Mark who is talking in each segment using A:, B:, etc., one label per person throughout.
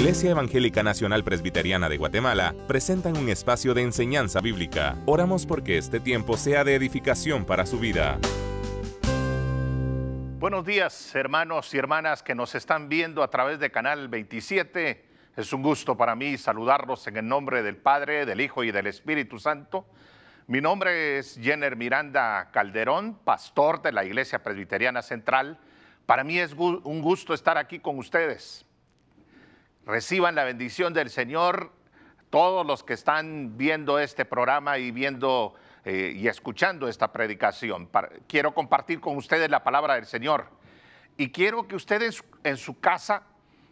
A: Iglesia Evangélica Nacional Presbiteriana de Guatemala presentan un espacio de enseñanza bíblica. Oramos porque este tiempo sea de edificación para su vida. Buenos días, hermanos y hermanas que nos están viendo a través de Canal 27. Es un gusto para mí saludarlos en el nombre del Padre, del Hijo y del Espíritu Santo. Mi nombre es Jenner Miranda Calderón, pastor de la Iglesia Presbiteriana Central. Para mí es un gusto estar aquí con ustedes Reciban la bendición del Señor todos los que están viendo este programa y viendo eh, y escuchando esta predicación. quiero compartir con ustedes la palabra del Señor y quiero que ustedes en su casa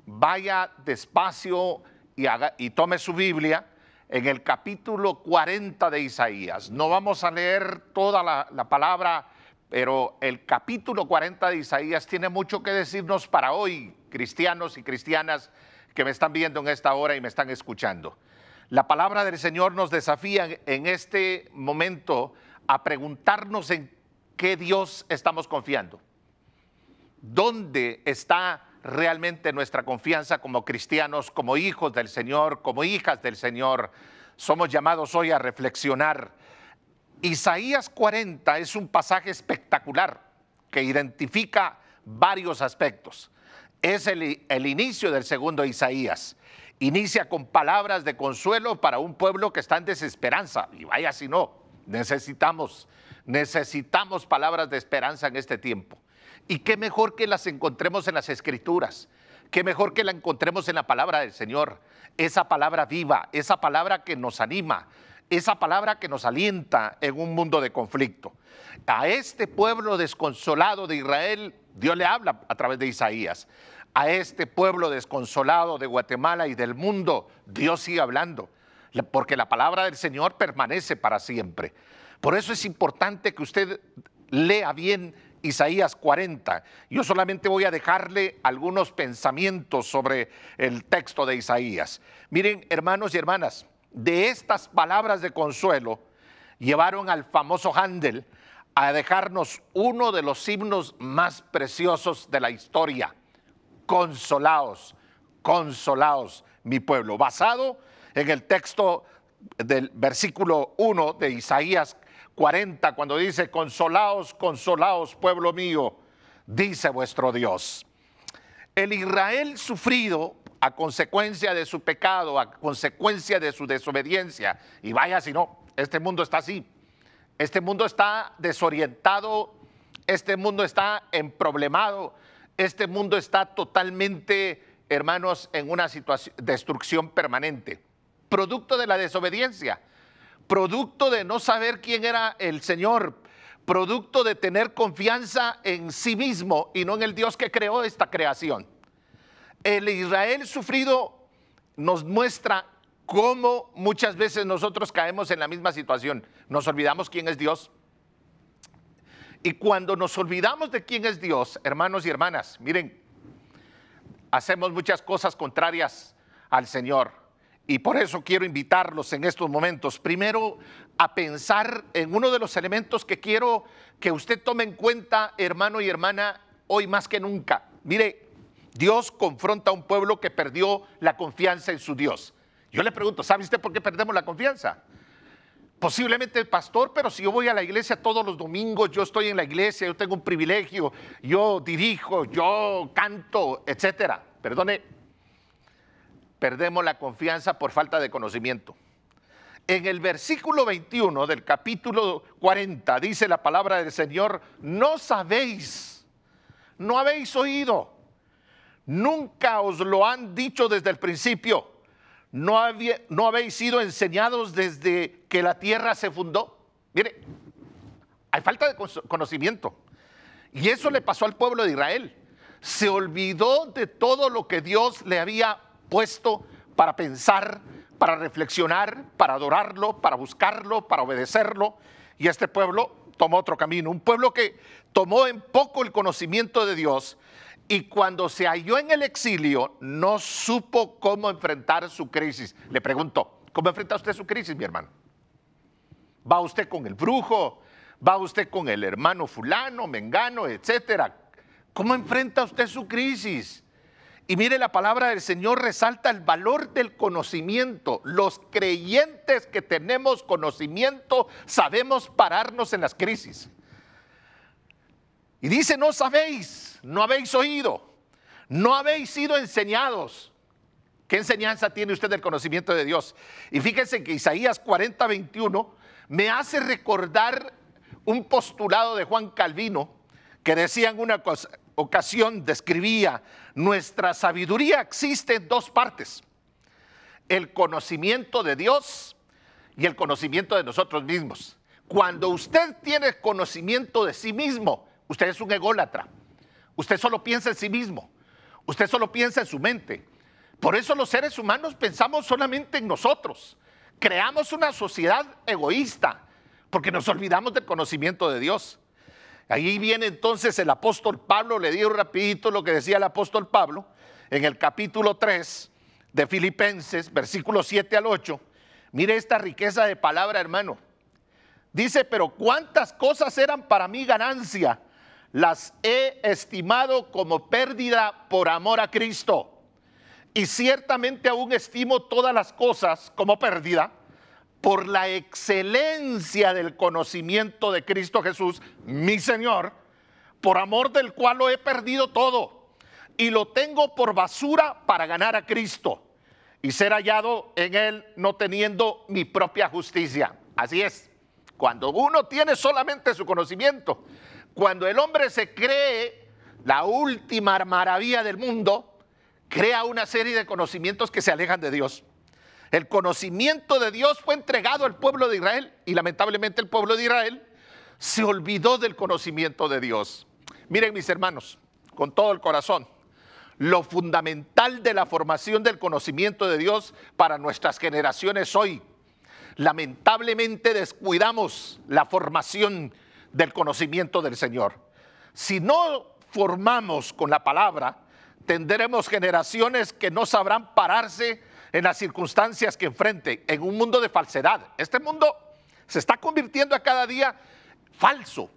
A: vaya despacio y, tome su Biblia en el capítulo 40 de Isaías. No vamos a leer toda la, la palabra, pero el capítulo 40 de Isaías tiene mucho que decirnos para hoy, cristianos y cristianas que me están viendo en esta hora y me están escuchando. La palabra del Señor nos desafía en este momento a preguntarnos en qué Dios estamos confiando. ¿Dónde está realmente nuestra confianza como cristianos, como hijos del Señor, como hijas del Señor? Somos llamados hoy a reflexionar. Isaías 40 es un pasaje espectacular que identifica varios aspectos. Es el, inicio del segundo Isaías. Inicia con palabras de consuelo para un pueblo que está en desesperanza. Y vaya si no, necesitamos, necesitamos palabras de esperanza en este tiempo. Y qué mejor que las encontremos en las escrituras, qué mejor que la encontremos en la palabra del Señor, esa palabra viva, esa palabra que nos anima, esa palabra que nos alienta en un mundo de conflicto. A este pueblo desconsolado de Israel Dios le habla a través de Isaías. A este pueblo desconsolado de Guatemala y del mundo, Dios sigue hablando, porque la palabra del Señor permanece para siempre. Por eso es importante que usted lea bien Isaías 40. Yo solamente voy a dejarle algunos pensamientos sobre el texto de Isaías. Miren, hermanos y hermanas, de estas palabras de consuelo llevaron al famoso Handel a dejarnos uno de los himnos más preciosos de la historia. Consolaos, consolaos, mi pueblo, basado en el texto del versículo 1 de Isaías 40, cuando dice, consolaos, consolaos, pueblo mío, dice vuestro Dios. El Israel sufrido a consecuencia de su pecado, a consecuencia de su desobediencia, y vaya si no, este mundo está así, este mundo está desorientado, este mundo está problemado, este mundo está totalmente, hermanos, en una situación destrucción permanente, producto de la desobediencia, producto de no saber quién era el Señor, producto de tener confianza en sí mismo y no en el Dios que creó esta creación. El Israel sufrido nos muestra cómo muchas veces nosotros caemos en la misma situación. Nos olvidamos quién es Dios. Y cuando nos olvidamos de quién es Dios, hermanos y hermanas, miren, hacemos muchas cosas contrarias al Señor. Y por eso quiero invitarlos en estos momentos, primero a pensar en uno de los elementos que quiero que usted tome en cuenta, hermano y hermana, hoy más que nunca. Mire, Dios confronta a un pueblo que perdió la confianza en su Dios. Yo le pregunto, ¿sabe usted por qué perdemos la confianza? Posiblemente el pastor, pero si yo voy a la iglesia todos los domingos, yo estoy en la iglesia, yo tengo un privilegio, yo dirijo, yo canto, etcétera. Perdone, perdemos la confianza por falta de conocimiento. En el versículo 21 del capítulo 40 dice la palabra del Señor, no sabéis, no habéis oído, nunca os lo han dicho desde el principio ¿No, habéis sido enseñados desde que la tierra se fundó? Mire, hay falta de conocimiento. Y eso le pasó al pueblo de Israel. Se olvidó de todo lo que Dios le había puesto para pensar, para reflexionar, para adorarlo, para buscarlo, para obedecerlo. Y este pueblo tomó otro camino. Un pueblo que tomó en poco el conocimiento de Dios y cuando se halló en el exilio no supo cómo enfrentar su crisis. Le pregunto, ¿cómo enfrenta usted su crisis, mi hermano? ¿Va usted con el brujo? ¿Va usted con el hermano fulano, mengano, etcétera? ¿Cómo enfrenta usted su crisis? Y mire, la palabra del Señor resalta el valor del conocimiento. Los creyentes que tenemos conocimiento sabemos pararnos en las crisis. Y dice, no sabéis, no habéis oído, no habéis sido enseñados. ¿Qué enseñanza tiene usted del conocimiento de Dios? Y fíjense que Isaías 40, 21 me hace recordar un postulado de Juan Calvino que decía en una ocasión, describía, nuestra sabiduría existe en dos partes, el conocimiento de Dios y el conocimiento de nosotros mismos. Cuando usted tiene conocimiento de sí mismo, Usted es un ególatra. Usted solo piensa en sí mismo. Usted solo piensa en su mente. Por eso los seres humanos pensamos solamente en nosotros. Creamos una sociedad egoísta porque nos olvidamos del conocimiento de Dios. Ahí viene entonces el apóstol Pablo, le digo rapidito lo que decía el apóstol Pablo en el capítulo 3 de Filipenses, versículos 7 al 8. Mire esta riqueza de palabra, hermano. Dice, pero cuántas cosas eran para mí ganancia las he estimado como pérdida por amor a Cristo. Y ciertamente aún estimo todas las cosas como pérdida por la excelencia del conocimiento de Cristo Jesús, mi Señor, por amor del cual lo he perdido todo y lo tengo por basura para ganar a Cristo y ser hallado en él no teniendo mi propia justicia. Así es, cuando uno tiene solamente su conocimiento, cuando el hombre se cree la última maravilla del mundo, crea una serie de conocimientos que se alejan de Dios. El conocimiento de Dios fue entregado al pueblo de Israel y lamentablemente el pueblo de Israel se olvidó del conocimiento de Dios. Miren mis hermanos, con todo el corazón, lo fundamental de la formación del conocimiento de Dios para nuestras generaciones hoy. Lamentablemente descuidamos la formación del conocimiento del Señor. Si no formamos con la palabra, tendremos generaciones que no sabrán pararse en las circunstancias que enfrente en un mundo de falsedad. Este mundo se está convirtiendo a cada día falso.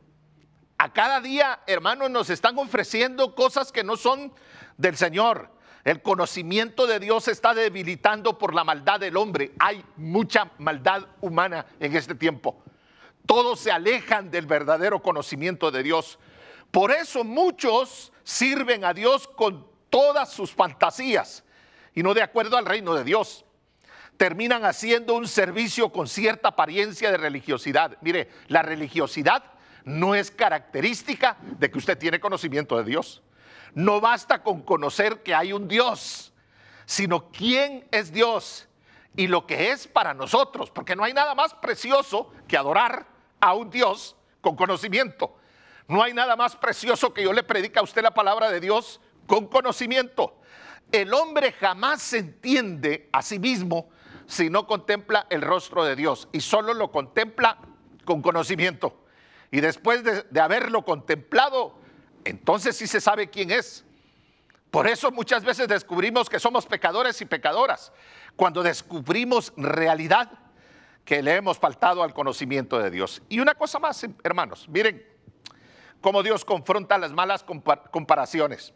A: A cada día, hermanos, nos están ofreciendo cosas que no son del Señor. El conocimiento de Dios se está debilitando por la maldad del hombre. Hay mucha maldad humana en este tiempo. Todos se alejan del verdadero conocimiento de Dios. Por eso muchos sirven a Dios con todas sus fantasías y no de acuerdo al reino de Dios. Terminan haciendo un servicio con cierta apariencia de religiosidad. Mire, la religiosidad no es característica de que usted tiene conocimiento de Dios. No basta con conocer que hay un Dios, sino quién es Dios y lo que es para nosotros, porque no hay nada más precioso que adorar a un Dios con conocimiento. No hay nada más precioso que yo le predica a usted la palabra de Dios con conocimiento. El hombre jamás se entiende a sí mismo si no contempla el rostro de Dios y solo lo contempla con conocimiento. Y después de, de haberlo contemplado, entonces sí se sabe quién es. Por eso muchas veces descubrimos que somos pecadores y pecadoras cuando descubrimos realidad que le hemos faltado al conocimiento de Dios. Y una cosa más, hermanos, miren cómo Dios confronta las malas comparaciones.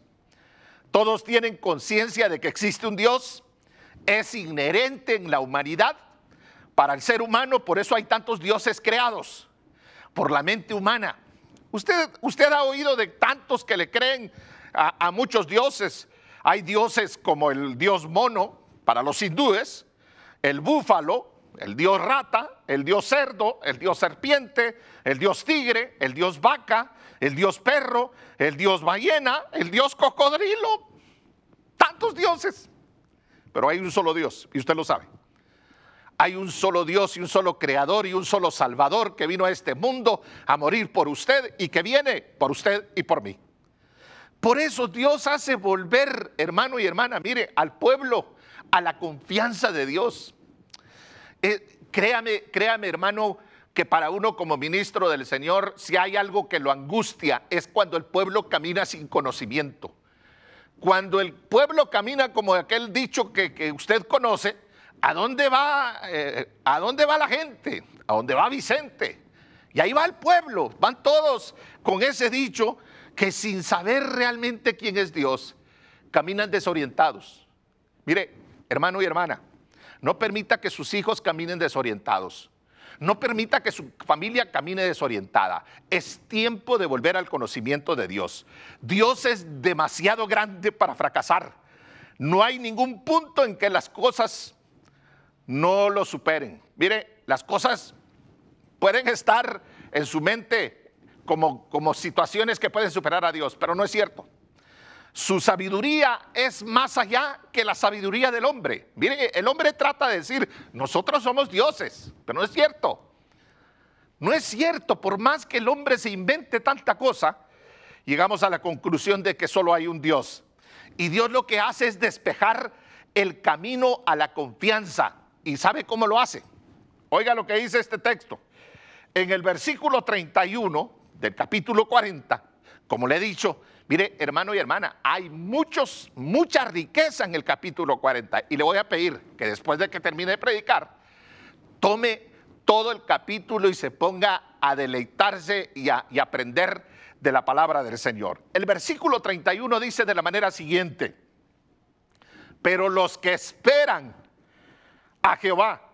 A: Todos tienen conciencia de que existe un Dios, es inherente en la humanidad, para el ser humano, por eso hay tantos dioses creados, por la mente humana. Usted, usted ha oído de tantos que le creen a, a muchos dioses. Hay dioses como el dios mono, para los hindúes, el búfalo, el dios rata, el dios cerdo, el dios serpiente, el dios tigre, el dios vaca, el dios perro, el dios ballena, el dios cocodrilo, tantos dioses. Pero hay un solo Dios, y usted lo sabe. Hay un solo Dios y un solo creador y un solo salvador que vino a este mundo a morir por usted y que viene por usted y por mí. Por eso Dios hace volver, hermano y hermana, mire, al pueblo a la confianza de Dios. Eh, créame, créame hermano, que para uno como ministro del Señor, si hay algo que lo angustia, es cuando el pueblo camina sin conocimiento. Cuando el pueblo camina como aquel dicho que, usted conoce, ¿a dónde, va, eh, ¿a dónde va la gente? ¿A dónde va Vicente? Y ahí va el pueblo, van todos con ese dicho que sin saber realmente quién es Dios, caminan desorientados. Mire, hermano y hermana, no permita que sus hijos caminen desorientados. No permita que su familia camine desorientada. Es tiempo de volver al conocimiento de Dios. Dios es demasiado grande para fracasar. No hay ningún punto en que las cosas no lo superen. Mire, las cosas pueden estar en su mente como, como situaciones que pueden superar a Dios, pero no es cierto. Su sabiduría es más allá que la sabiduría del hombre. Mire, el hombre trata de decir, nosotros somos dioses, pero no es cierto. No es cierto, por más que el hombre se invente tanta cosa, llegamos a la conclusión de que solo hay un Dios. Y Dios lo que hace es despejar el camino a la confianza. ¿Y sabe cómo lo hace? Oiga lo que dice este texto. En el versículo 31 del capítulo 40, como le he dicho, mire, hermano y hermana, hay muchos, mucha riqueza en el capítulo 40. Y le voy a pedir que después de que termine de predicar, tome todo el capítulo y se ponga a deleitarse y a y aprender de la palabra del Señor. El versículo 31 dice de la manera siguiente, pero los que esperan a Jehová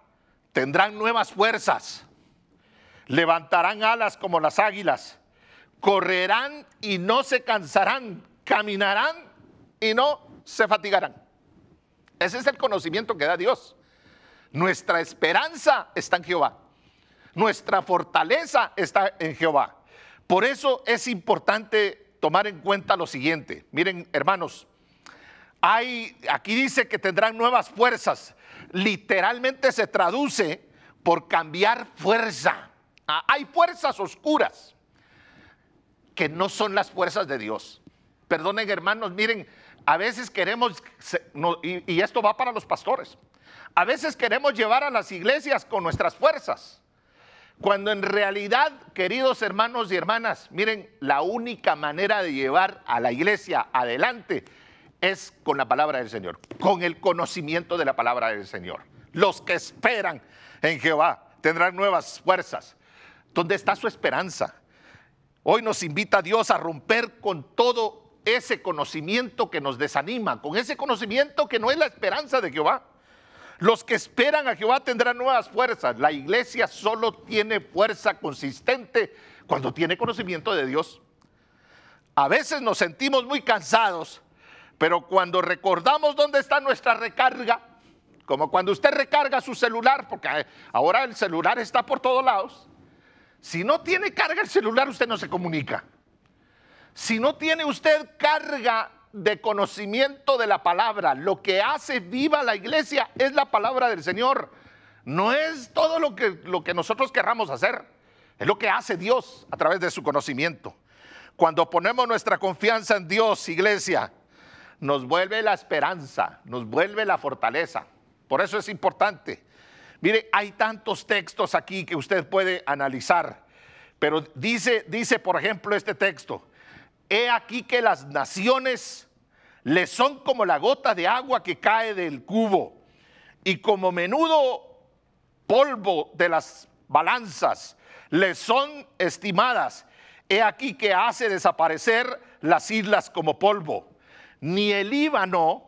A: tendrán nuevas fuerzas, levantarán alas como las águilas correrán y no se cansarán, caminarán y no se fatigarán. Ese es el conocimiento que da Dios. Nuestra esperanza está en Jehová. Nuestra fortaleza está en Jehová. Por eso es importante tomar en cuenta lo siguiente. Miren, hermanos, hay, aquí dice que tendrán nuevas fuerzas. Literalmente se traduce por cambiar fuerza. Ah, hay fuerzas oscuras que no son las fuerzas de Dios. Perdonen hermanos, miren, a veces queremos, y, esto va para los pastores, a veces queremos llevar a las iglesias con nuestras fuerzas, cuando en realidad, queridos hermanos y hermanas, miren, la única manera de llevar a la iglesia adelante es con la palabra del Señor, con el conocimiento de la palabra del Señor. Los que esperan en Jehová tendrán nuevas fuerzas. ¿Dónde está su esperanza? Hoy nos invita Dios a romper con todo ese conocimiento que nos desanima, con ese conocimiento que no es la esperanza de Jehová. Los que esperan a Jehová tendrán nuevas fuerzas. La iglesia solo tiene fuerza consistente cuando tiene conocimiento de Dios. A veces nos sentimos muy cansados, pero cuando recordamos dónde está nuestra recarga, como cuando usted recarga su celular, porque eh, ahora el celular está por todos lados, si no tiene carga el celular, usted no se comunica. Si no tiene usted carga de conocimiento de la palabra, lo que hace viva la iglesia es la palabra del Señor. No es todo lo que, lo que nosotros querramos hacer, es lo que hace Dios a través de su conocimiento. Cuando ponemos nuestra confianza en Dios, iglesia, nos vuelve la esperanza, nos vuelve la fortaleza. Por eso es importante Mire, hay tantos textos aquí que usted puede analizar, pero dice, dice por ejemplo este texto, he aquí que las naciones le son como la gota de agua que cae del cubo y como menudo polvo de las balanzas le son estimadas. He aquí que hace desaparecer las islas como polvo. Ni el Líbano,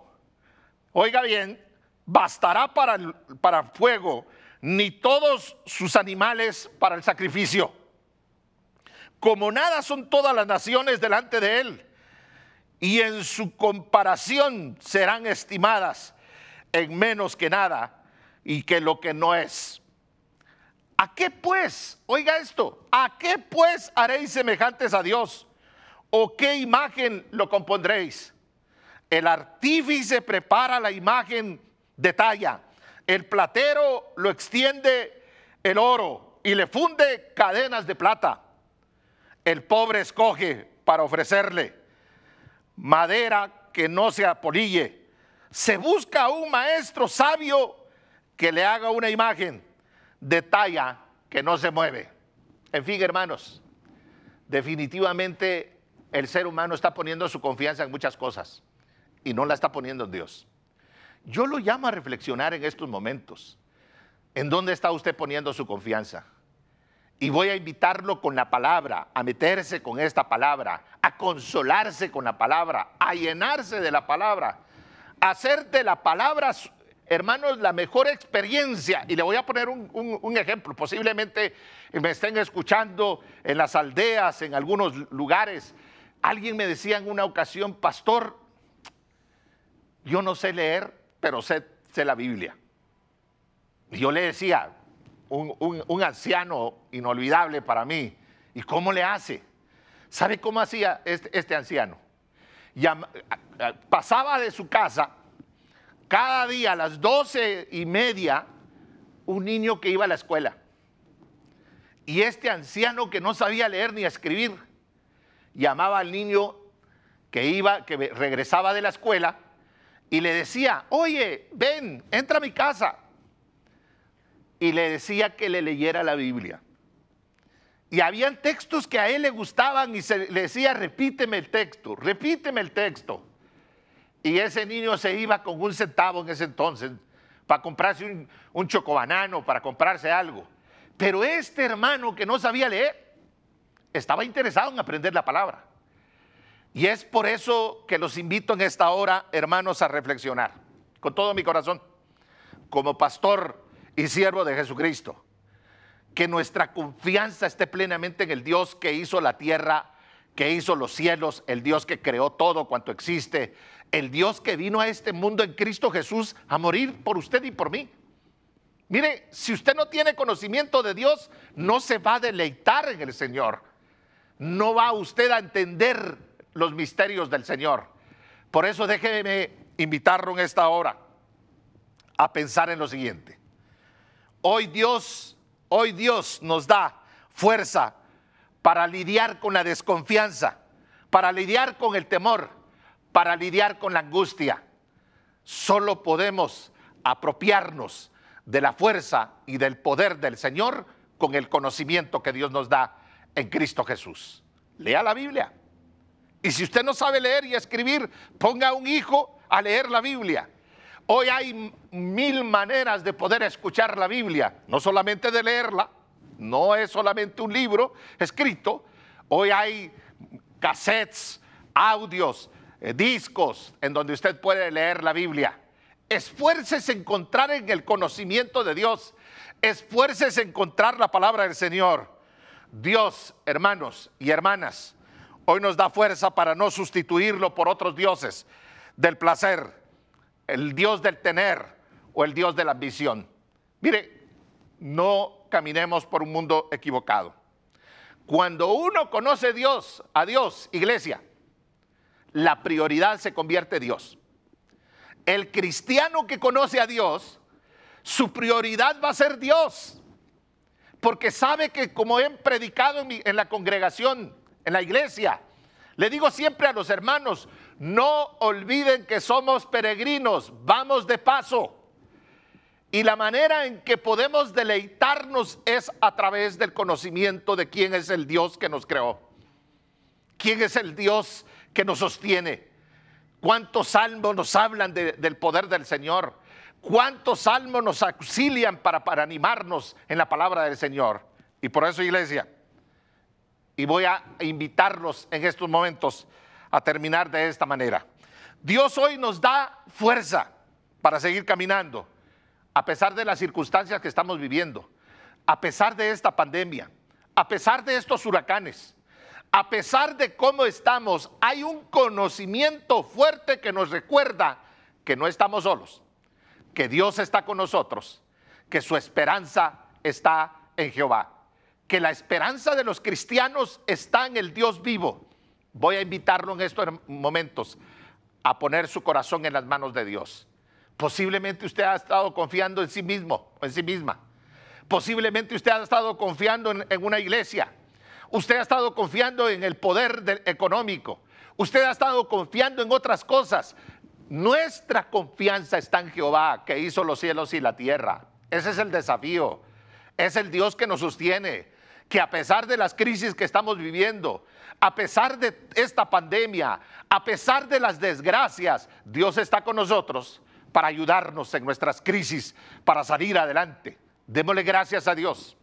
A: oiga bien, bastará para, el, para fuego, ni todos sus animales para el sacrificio. Como nada son todas las naciones delante de él, y en su comparación serán estimadas en menos que nada y que lo que no es. ¿A qué pues? Oiga esto, ¿a qué pues haréis semejantes a Dios? ¿O qué imagen lo compondréis? El artífice prepara la imagen Detalla, el platero lo extiende el oro y le funde cadenas de plata. El pobre escoge para ofrecerle madera que no se apolille. Se busca un maestro sabio que le haga una imagen de talla que no se mueve. En fin, hermanos, definitivamente el ser humano está poniendo su confianza en muchas cosas y no la está poniendo en Dios. Yo lo llamo a reflexionar en estos momentos. ¿En dónde está usted poniendo su confianza? Y voy a invitarlo con la palabra, a meterse con esta palabra, a consolarse con la palabra, a llenarse de la palabra, a hacer de la palabra, hermanos, la mejor experiencia. Y le voy a poner un, un ejemplo. Posiblemente me estén escuchando en las aldeas, en algunos lugares. Alguien me decía en una ocasión, pastor, yo no sé leer, pero sé, la Biblia. yo le decía, un, anciano inolvidable para mí, ¿y cómo le hace? ¿Sabe cómo hacía este, este anciano? pasaba de su casa cada día a las doce y media un niño que iba a la escuela. Y este anciano que no sabía leer ni escribir, llamaba al niño que iba, que regresaba de la escuela y le decía, oye, ven, entra a mi casa. Y le decía que le leyera la Biblia. Y habían textos que a él le gustaban y le decía, repíteme el texto, repíteme el texto. Y ese niño se iba con un centavo en ese entonces para comprarse un, un chocobanano, para comprarse algo. Pero este hermano que no sabía leer, estaba interesado en aprender la palabra. Y es por eso que los invito en esta hora, hermanos, a reflexionar, con todo mi corazón, como pastor y siervo de Jesucristo, que nuestra confianza esté plenamente en el Dios que hizo la tierra, que hizo los cielos, el Dios que creó todo cuanto existe, el Dios que vino a este mundo en Cristo Jesús a morir por usted y por mí. Mire, si usted no tiene conocimiento de Dios, no se va a deleitar en el Señor. No va usted a entender los misterios del Señor. Por eso déjeme invitarlo en esta hora a pensar en lo siguiente. Hoy Dios, hoy Dios nos da fuerza para lidiar con la desconfianza, para lidiar con el temor, para lidiar con la angustia. Solo podemos apropiarnos de la fuerza y del poder del Señor con el conocimiento que Dios nos da en Cristo Jesús. Lea la Biblia y si usted no sabe leer y escribir, ponga a un hijo a leer la Biblia. Hoy hay mil maneras de poder escuchar la Biblia, no solamente de leerla, no es solamente un libro escrito. Hoy hay cassettes, audios, eh, discos en donde usted puede leer la Biblia. Esfuerces en encontrar en el conocimiento de Dios. esfuerces en encontrar la palabra del Señor. Dios, hermanos y hermanas, Hoy nos da fuerza para no sustituirlo por otros dioses del placer, el dios del tener o el dios de la ambición. Mire, no caminemos por un mundo equivocado. Cuando uno conoce a Dios, a Dios, iglesia, la prioridad se convierte en Dios. El cristiano que conoce a Dios, su prioridad va a ser Dios. Porque sabe que como he predicado en, en la congregación, en la iglesia. Le digo siempre a los hermanos, no olviden que somos peregrinos, vamos de paso. Y la manera en que podemos deleitarnos es a través del conocimiento de quién es el Dios que nos creó, quién es el Dios que nos sostiene. ¿Cuántos salmos nos hablan del poder del Señor? ¿Cuántos salmos nos auxilian para, para animarnos en la palabra del Señor? Y por eso, iglesia, y voy a invitarlos en estos momentos a terminar de esta manera. Dios hoy nos da fuerza para seguir caminando, a pesar de las circunstancias que estamos viviendo, a pesar de esta pandemia, a pesar de estos huracanes, a pesar de cómo estamos, hay un conocimiento fuerte que nos recuerda que no estamos solos, que Dios está con nosotros, que su esperanza está en Jehová que la esperanza de los cristianos está en el Dios vivo. Voy a invitarlo en estos momentos a poner su corazón en las manos de Dios. Posiblemente usted ha estado confiando en sí mismo, en sí misma. Posiblemente usted ha estado confiando en, una iglesia. Usted ha estado confiando en el poder económico. Usted ha estado confiando en otras cosas. Nuestra confianza está en Jehová, que hizo los cielos y la tierra. Ese es el desafío. Es el Dios que nos sostiene que a pesar de las crisis que estamos viviendo, a pesar de esta pandemia, a pesar de las desgracias, Dios está con nosotros para ayudarnos en nuestras crisis, para salir adelante. Démosle gracias a Dios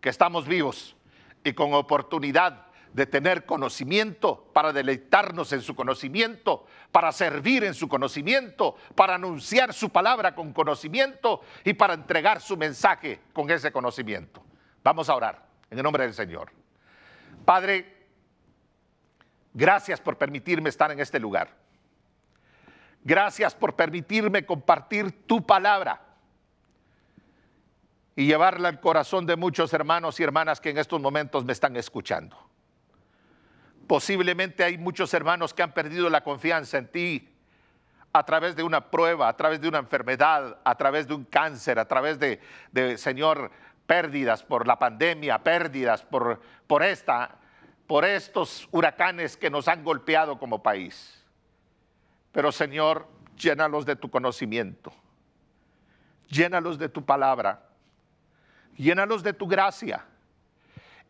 A: que estamos vivos y con oportunidad de tener conocimiento, para deleitarnos en su conocimiento, para servir en su conocimiento, para anunciar su palabra con conocimiento y para entregar su mensaje con ese conocimiento. Vamos a orar en el nombre del Señor. Padre, gracias por permitirme estar en este lugar. Gracias por permitirme compartir tu palabra y llevarla al corazón de muchos hermanos y hermanas que en estos momentos me están escuchando. Posiblemente hay muchos hermanos que han perdido la confianza en ti a través de una prueba, a través de una enfermedad, a través de un cáncer, a través de, de Señor, pérdidas por la pandemia, pérdidas por, por, esta, por estos huracanes que nos han golpeado como país. Pero Señor, llénalos de tu conocimiento, llénalos de tu palabra, llénalos de tu gracia.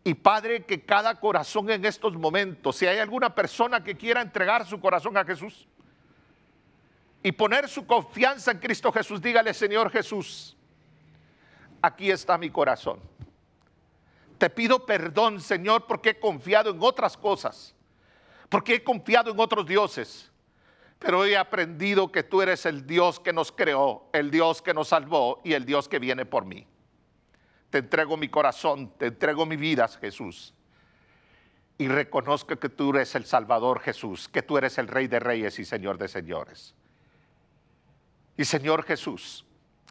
A: Y Padre, que cada corazón en estos momentos, si hay alguna persona que quiera entregar su corazón a Jesús y poner su confianza en Cristo Jesús, dígale, Señor Jesús, aquí está mi corazón. Te pido perdón, Señor, porque he confiado en otras cosas, porque he confiado en otros dioses. Pero he aprendido que tú eres el Dios que nos creó, el Dios que nos salvó y el Dios que viene por mí. Te entrego mi corazón, te entrego mi vida, Jesús. Y reconozco que tú eres el Salvador, Jesús, que tú eres el Rey de Reyes y Señor de Señores. Y Señor Jesús,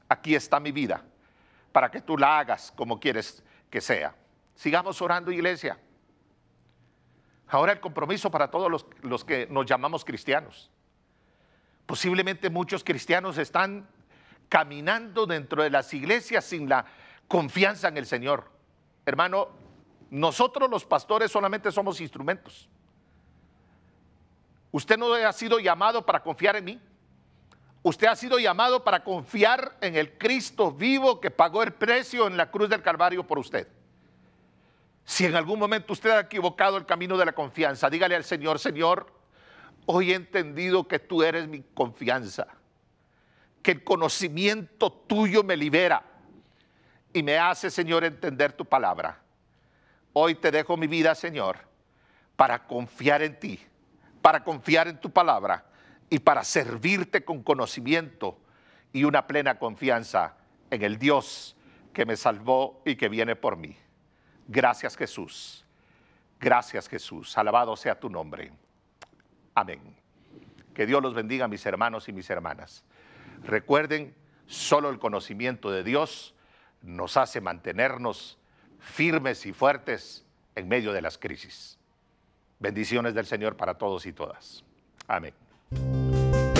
A: aquí está mi vida para que tú la hagas como quieres que sea. Sigamos orando, iglesia. Ahora el compromiso para todos los, los que nos llamamos cristianos. Posiblemente muchos cristianos están caminando dentro de las iglesias sin la confianza en el Señor. Hermano, nosotros los pastores solamente somos instrumentos. Usted no ha sido llamado para confiar en mí. Usted ha sido llamado para confiar en el Cristo vivo que pagó el precio en la cruz del Calvario por usted. Si en algún momento usted ha equivocado el camino de la confianza, dígale al Señor, Señor, hoy he entendido que tú eres mi confianza, que el conocimiento tuyo me libera y me hace, Señor, entender tu palabra. Hoy te dejo mi vida, Señor, para confiar en ti, para confiar en tu palabra y para servirte con conocimiento y una plena confianza en el Dios que me salvó y que viene por mí. Gracias Jesús. Gracias Jesús. Alabado sea tu nombre. Amén. Que Dios los bendiga, mis hermanos y mis hermanas. Recuerden, solo el conocimiento de Dios nos hace mantenernos firmes y fuertes en medio de las crisis. Bendiciones del Señor para todos y todas. Amén.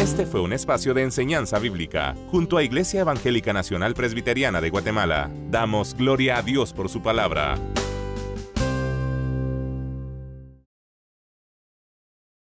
A: Este fue un espacio de enseñanza bíblica, junto a Iglesia Evangélica Nacional Presbiteriana de Guatemala. Damos gloria a Dios por su palabra.